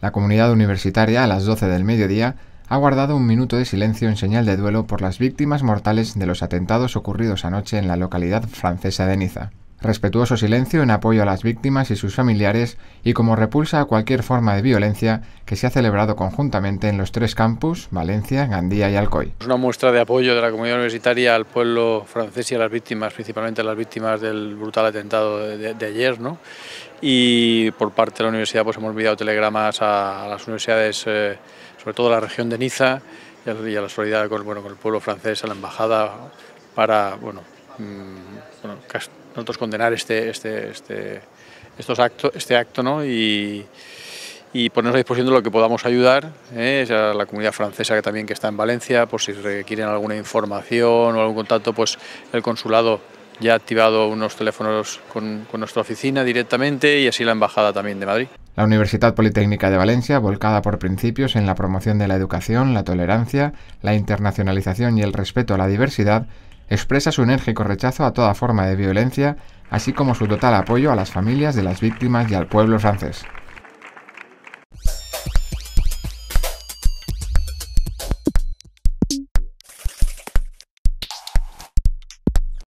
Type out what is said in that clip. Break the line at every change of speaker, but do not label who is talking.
La comunidad universitaria, a las 12 del mediodía, ha guardado un minuto de silencio en señal de duelo por las víctimas mortales de los atentados ocurridos anoche en la localidad francesa de Niza respetuoso silencio en apoyo a las víctimas y sus familiares y como repulsa a cualquier forma de violencia que se ha celebrado conjuntamente en los tres campus, Valencia, Gandía y Alcoy.
Es una muestra de apoyo de la comunidad universitaria al pueblo francés y a las víctimas, principalmente a las víctimas del brutal atentado de, ayer, ¿no? Y por parte de la universidad pues hemos enviado telegramas a, las universidades, eh, sobre todo a la región de Niza y a, la solidaridad con, con el pueblo francés, a la embajada, para, bueno, Mm. bueno, nosotros condenar este, este, este, estos acto, este acto ¿no? y, ponernos a disposición de lo que podamos ayudar, ¿eh? a la comunidad francesa que también que está en Valencia, por si requieren alguna información o algún contacto, pues el consulado ya ha activado unos teléfonos con, con nuestra oficina directamente y así la Embajada también de Madrid.
La Universidad Politécnica de Valencia, volcada por principios en la promoción de la educación, la tolerancia, la internacionalización y el respeto a la diversidad, expresa su enérgico rechazo a toda forma de violencia, así como su total apoyo a las familias de las víctimas y al pueblo francés.